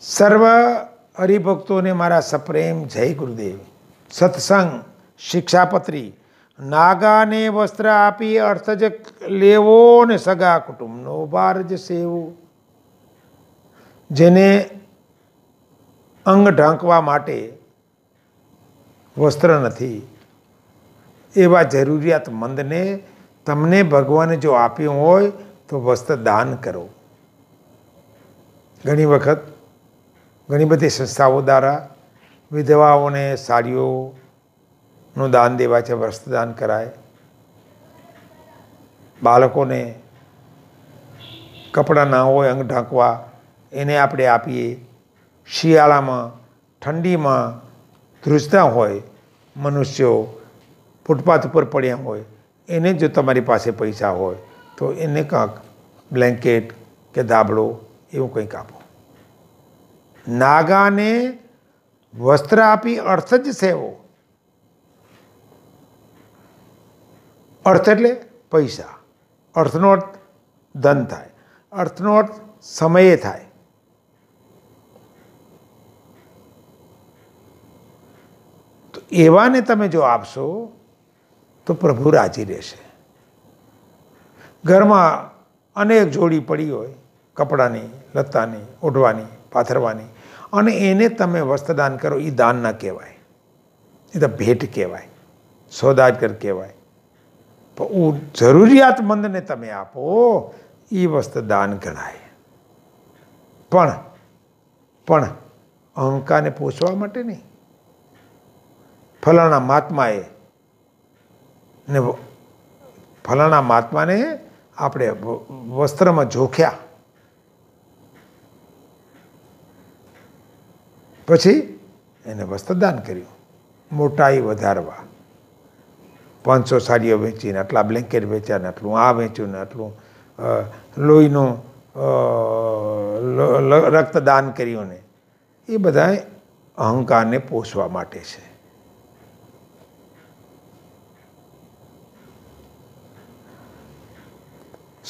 સર્વ હરિભક્તોને મારા સપ્રેમ જય ગુરુદેવ સત્સંગ શિક્ષાપત્રી નાગાને વસ્ત્ર આપી અર્થજ લેવો ને સગા કુટુંબનો ભાર સેવો જેને અંગ ઢાંકવા માટે વસ્ત્ર નથી એવા જરૂરિયાતમંદને તમને ભગવાને જો આપ્યું હોય તો વસ્ત્ર દાન કરો ઘણી વખત ઘણી બધી સંસ્થાઓ દ્વારા વિધવાઓને સાડીઓનું દાન દેવાય છે વસ્ત્રદાન કરાય બાળકોને કપડાં ના હોય અંગ ઢાંકવા એને આપણે આપીએ શિયાળામાં ઠંડીમાં ધ્રુજતા હોય મનુષ્યો ફૂટપાથ ઉપર પડ્યા હોય એને જો તમારી પાસે પૈસા હોય તો એને કાંક બ્લેન્કેટ કે ધાબળો એવું કંઈક આપો નાગાને વસ્ત્ર આપી અર્થ જ સેવો અર્થ એટલે પૈસા અર્થનો અર્થ ધન થાય અર્થનો અર્થ સમયે થાય તો એવાને તમે જો આપશો તો પ્રભુ રાજી રહેશે ઘરમાં અનેક જોડી પડી હોય કપડાની લત્તાની ઓઢવાની પાથરવાની અને એને તમે વસ્ત્રદાન કરો એ દાન ના કહેવાય એ તો ભેટ કહેવાય સોદાગર કહેવાય પણ જરૂરિયાતમંદને તમે આપો એ દાન ગણાય પણ પણ અહંકાને પોષવા માટે નહીં ફલાણા મહાત્માએ ને ફલાણા મહાત્માને આપણે વસ્ત્રમાં જોખ્યા પછી એને વસ્ત્રદાન કર્યું મોટાઈ વધારવા પાંચસો સાડીઓ વેચીને આટલા બ્લેન્કેટ વેચ્યા ને આટલું આ વેચ્યું ને આટલું લોહીનું રક્તદાન કર્યું ને એ બધા અહંકારને પોષવા માટે છે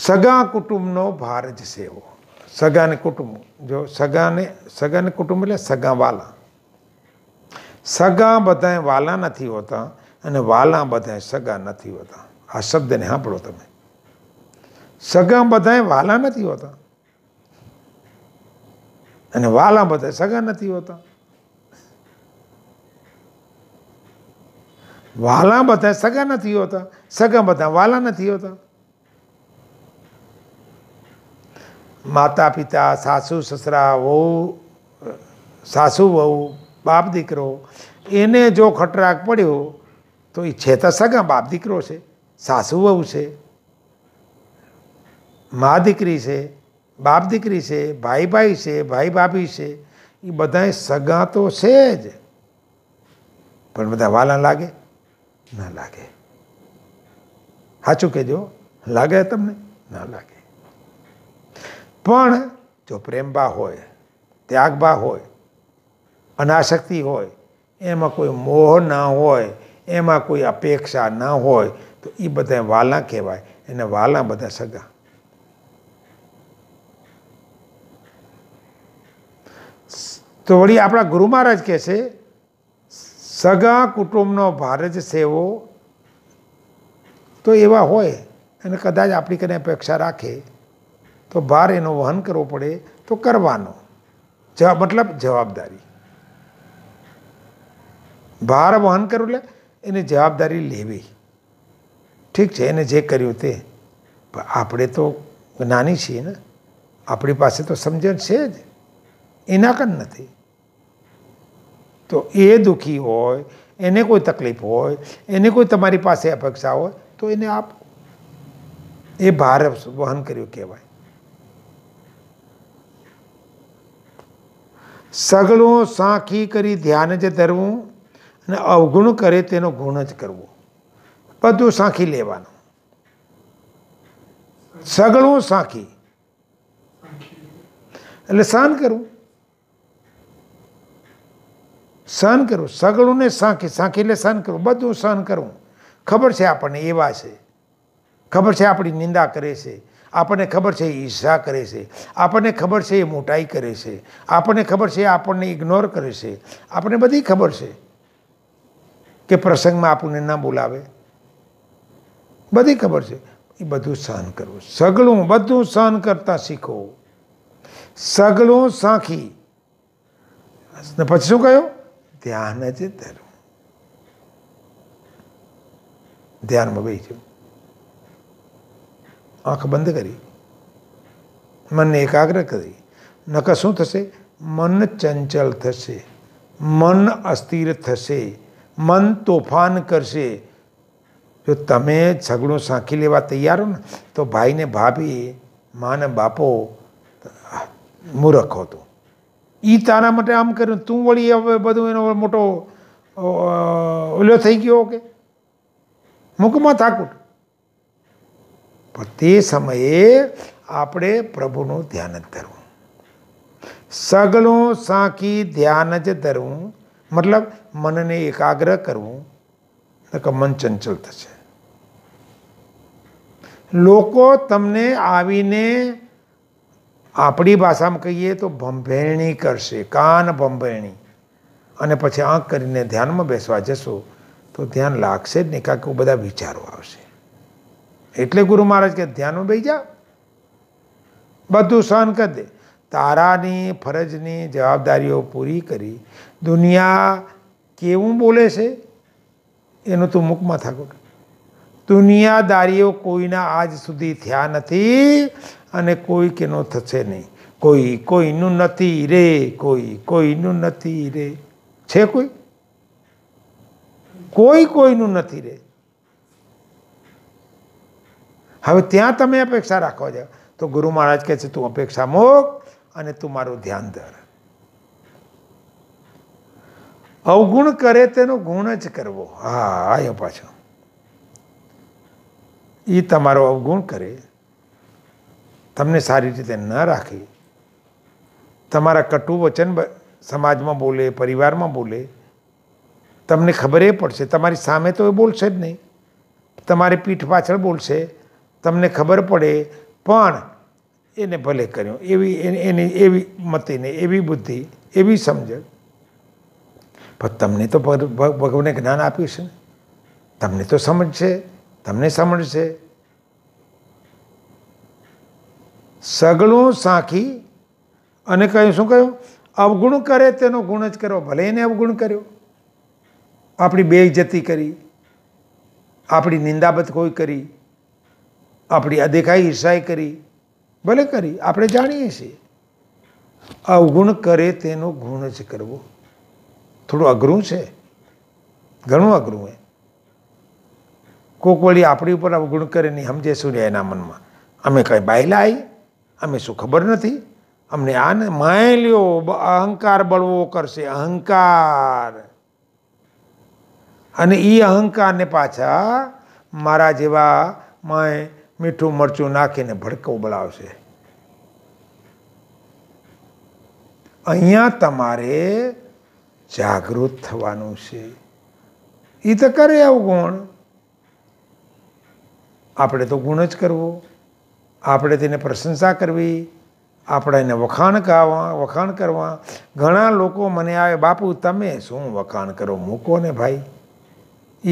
સગા કુટુંબનો ભાર જ સેવો સગાને કુટુંબ જો સગાને સગાને કુટુંબ એટલે સગા વાલા સગા બધાએ વાલા નથી હોતા અને વાલા બધાએ સગા નથી હોતા આ શબ્દને સાંભળો તમે સગા બધાએ વાલા નથી હોતા અને વાલા બધા સગા નથી હોતા વાલા બધા સગા નથી હોતા સગા બધા વાલા નથી હોતા માતા પિતા સાસુ સસરા વહુ સાસુ વહુ બાપ દીકરો એને જો ખટરાક પડ્યો તો એ છે તો સગા બાપ દીકરો છે સાસુ વહુ છે મા દીકરી છે બાપ દીકરી છે ભાઈ ભાઈ છે ભાઈ ભાભી છે એ બધાય સગા તો છે જ પણ બધા વાલા લાગે ના લાગે સાચું કહેજો લાગે તમને ના લાગે પણ જો પ્રેમભા હોય ત્યાગભા હોય અનાશક્તિ હોય એમાં કોઈ મોહ ના હોય એમાં કોઈ અપેક્ષા ના હોય તો એ બધા વાલા કહેવાય એને વાલા બધા સગા તો વળી આપણા ગુરુ મહારાજ કહે છે સગા કુટુંબનો જ સેવો તો એવા હોય અને કદાચ આપણી કને અપેક્ષા રાખે તો ભાર એનો વહન કરવો પડે તો કરવાનો જવાબ મતલબ જવાબદારી ભાર વહન કરવું એટલે એને જવાબદારી લેવી ઠીક છે એને જે કર્યું તે આપણે તો નાની છીએ ને આપણી પાસે તો સમજણ છે જ એના કણ નથી તો એ દુઃખી હોય એને કોઈ તકલીફ હોય એને કોઈ તમારી પાસે અપેક્ષા હોય તો એને આપો એ ભાર વહન કર્યું કહેવાય સગળું સાંખી કરી ધ્યાન જ ધરવું અને અવગુણ કરે તેનો ગુણ જ કરવો બધું સાંખી લેવાનું સગળું સાંખી એટલે સહન કરવું સહન કરવું સગળું ને સાંખી સાંખી એટલે સહન કરવું બધું સહન કરવું ખબર છે આપણને એવા છે ખબર છે આપણી નિંદા કરે છે આપણને ખબર છે એ ઈર્ષા કરે છે આપણને ખબર છે એ મોટાઈ કરે છે આપણને ખબર છે આપણને ઇગ્નોર કરે છે આપણને બધી ખબર છે કે પ્રસંગમાં આપણને ના બોલાવે બધી ખબર છે એ બધું સહન કરવું સગળું બધું સહન કરતાં શીખો સગળું સાંખી પછી શું કહ્યું ધ્યાન જ ધરવું ધ્યાનમાં બેસી આંખ બંધ કરી મનને એકાગ્ર કરી નકર શું થશે મન ચંચલ થશે મન અસ્થિર થશે મન તોફાન કરશે જો તમે ઝઘડો સાંખી લેવા તૈયાર હો ને તો ભાઈને ભાભી માને બાપો મૂરખ હતો એ તારા માટે આમ કર્યું તું વળી હવે બધું એનો મોટો ઓલ્યો થઈ ગયો કે મૂકમાં થાકુટ પણ તે સમયે આપણે પ્રભુનું ધ્યાન જ ધરવું સગલું સાંકી ધ્યાન જ ધરવું મતલબ મનને એકાગ્ર કરવું કે મન ચંચલ થશે લોકો તમને આવીને આપણી ભાષામાં કહીએ તો ભંભેરણી કરશે કાન ભંભેરણી અને પછી આંખ કરીને ધ્યાનમાં બેસવા જશો તો ધ્યાન લાગશે જ નહીં કારણ બધા વિચારો આવશે એટલે ગુરુ મહારાજ કે ધ્યાન બે જા બધું સહન કરી દે તારાની ફરજની જવાબદારીઓ પૂરી કરી દુનિયા કેવું બોલે છે એનું તું મુખમાં થાકો દુનિયાદારીઓ કોઈના આજ સુધી થયા નથી અને કોઈ કેનો થશે નહીં કોઈ કોઈનું નથી રે કોઈ કોઈનું નથી રે છે કોઈ કોઈ કોઈનું નથી રે હવે ત્યાં તમે અપેક્ષા રાખવા છો તો ગુરુ મહારાજ કહે છે તું અપેક્ષા મોક અને તું મારું ધ્યાન ધર અવગુણ કરે તેનો ગુણ જ કરવો હા આયો પાછો એ તમારો અવગુણ કરે તમને સારી રીતે ન રાખે તમારા કટુ વચન સમાજમાં બોલે પરિવારમાં બોલે તમને ખબર એ પડશે તમારી સામે તો એ બોલશે જ નહીં તમારી પીઠ પાછળ બોલશે તમને ખબર પડે પણ એને ભલે કર્યું એવી એની એવી મતીને એવી બુદ્ધિ એવી સમજણ પણ તમને તો ભગવાને જ્ઞાન આપ્યું છે ને તમને તો સમજ છે તમને સમજ છે સગળું સાખી અને કહ્યું શું કહ્યું અવગુણ કરે તેનો ગુણ જ કરો ભલે એને અવગુણ કર્યો આપણી બે જતી કરી આપણી નિંદાબત કોઈ કરી આપણી આ દેખાઈ ઈર્ષાએ કરી ભલે કરી આપણે જાણીએ છીએ અવગુણ કરે તેનો ગુણ જ કરવો થોડું અઘરું છે ઘણું અઘરું એ કોક વળી આપણી ઉપર અવગુણ કરે નહીં સમજે શું રહે એના મનમાં અમે કંઈ બાયલા આવી અમે શું ખબર નથી અમને આને માય લ્યો અહંકાર બળવો કરશે અહંકાર અને એ અહંકારને પાછા મારા જેવા માય મીઠું મરચું નાખીને ભડકો બળાવશે અહીંયા તમારે જાગૃત થવાનું છે એ તો કરે અવગુણ આપણે તો ગુણ જ કરવો આપણે તેને પ્રશંસા કરવી આપણે એને વખાણ કરવા વખાણ કરવા ઘણા લોકો મને આવે બાપુ તમે શું વખાણ કરો મૂકો ને ભાઈ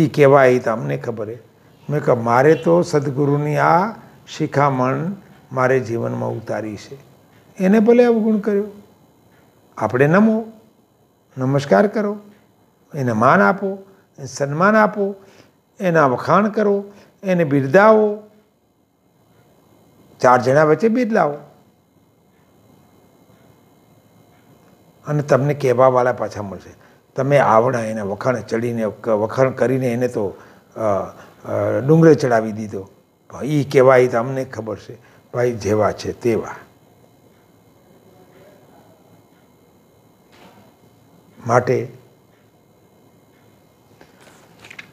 એ કહેવાય તમને ખબર હે મેં કહ્યું મારે તો સદગુરુની આ શિખામણ મારે જીવનમાં ઉતારી છે એને ભલે અવગુણ કર્યો આપણે નમો નમસ્કાર કરો એને માન આપો એને સન્માન આપો એના વખાણ કરો એને બિરદાવો ચાર જણા વચ્ચે બિરદાવો અને તમને કહેવાવાળા પાછા મળશે તમે આવડા એને વખાણ ચડીને વખાણ કરીને એને તો ડુંગરે ચડાવી દીધો એ કહેવાય તો અમને ખબર છે ભાઈ જેવા છે તેવા માટે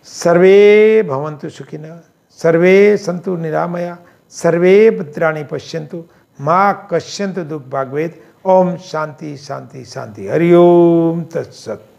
સર્વે ભવંતુ સુખીના સર્વે સંતુ નિરામયા સર્વે ભદ્રાણી પશ્યંતુ મા કશ્યંતુ દુઃખ ભાગવેદ ઓમ શાંતિ શાંતિ શાંતિ હરિઓમ તત્સત